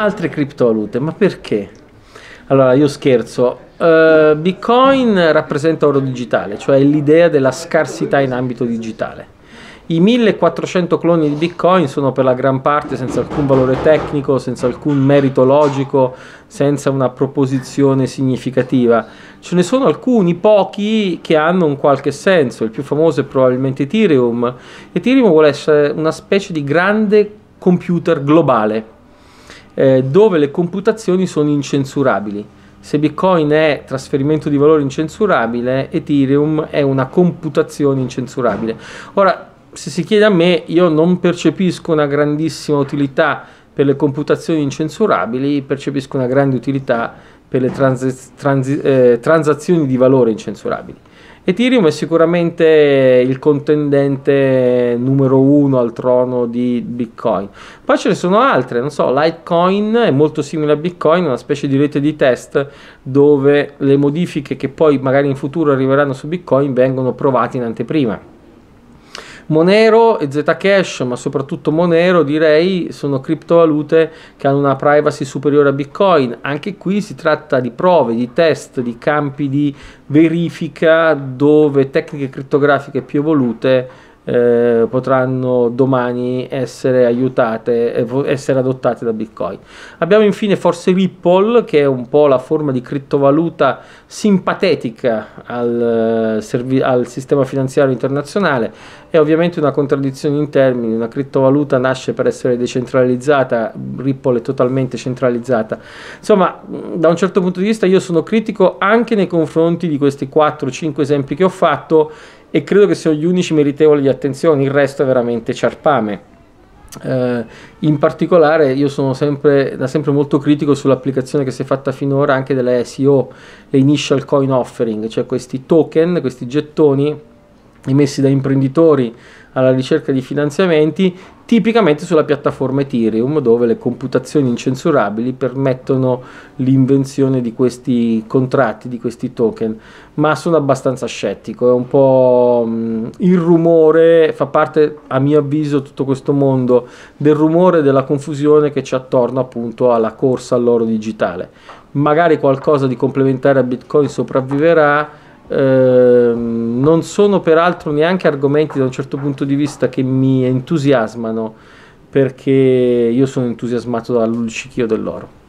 altre criptovalute, ma perché? Allora, io scherzo. Uh, Bitcoin rappresenta oro digitale, cioè l'idea della scarsità in ambito digitale. I 1400 cloni di Bitcoin sono per la gran parte senza alcun valore tecnico, senza alcun merito logico, senza una proposizione significativa. Ce ne sono alcuni pochi che hanno un qualche senso, il più famoso è probabilmente Ethereum. Ethereum vuole essere una specie di grande computer globale eh, dove le computazioni sono incensurabili. Se Bitcoin è trasferimento di valore incensurabile, Ethereum è una computazione incensurabile. Ora, se si chiede a me, io non percepisco una grandissima utilità per le computazioni incensurabili, percepisco una grande utilità per le trans- trans- eh, transazioni di valore incensurabili. Ethereum è sicuramente il contendente numero uno al trono di Bitcoin. Poi ce ne sono altre, non so, Litecoin è molto simile a Bitcoin, una specie di rete di test dove le modifiche che poi magari in futuro arriveranno su Bitcoin vengono provate in anteprima. Monero e Zcash, ma soprattutto Monero, direi, sono criptovalute che hanno una privacy superiore a Bitcoin. Anche qui si tratta di prove, di test, di campi di verifica dove tecniche criptografiche più evolute eh, potranno domani essere aiutate, eh, essere adottate da Bitcoin. Abbiamo infine forse Ripple, che è un po' la forma di criptovaluta simpatetica al, eh, al sistema finanziario internazionale. È ovviamente una contraddizione in termini, una criptovaluta nasce per essere decentralizzata, Ripple è totalmente centralizzata. Insomma, da un certo punto di vista io sono critico anche nei confronti di questi 4-5 esempi che ho fatto e credo che siano gli unici meritevoli di attenzione, il resto è veramente ciarpame. Eh, in particolare io sono sempre, da sempre molto critico sull'applicazione che si è fatta finora anche delle SEO, le initial coin offering, cioè questi token, questi gettoni emessi da imprenditori alla ricerca di finanziamenti tipicamente sulla piattaforma Ethereum dove le computazioni incensurabili permettono l'invenzione di questi contratti, di questi token, ma sono abbastanza scettico, è un po' mm, il rumore, fa parte a mio avviso tutto questo mondo del rumore e della confusione che c'è attorno appunto alla corsa all'oro digitale. Magari qualcosa di complementare a Bitcoin sopravviverà, Ehm, non sono peraltro neanche argomenti da un certo punto di vista che mi entusiasmano perché io sono entusiasmato dal lucichio dell'oro.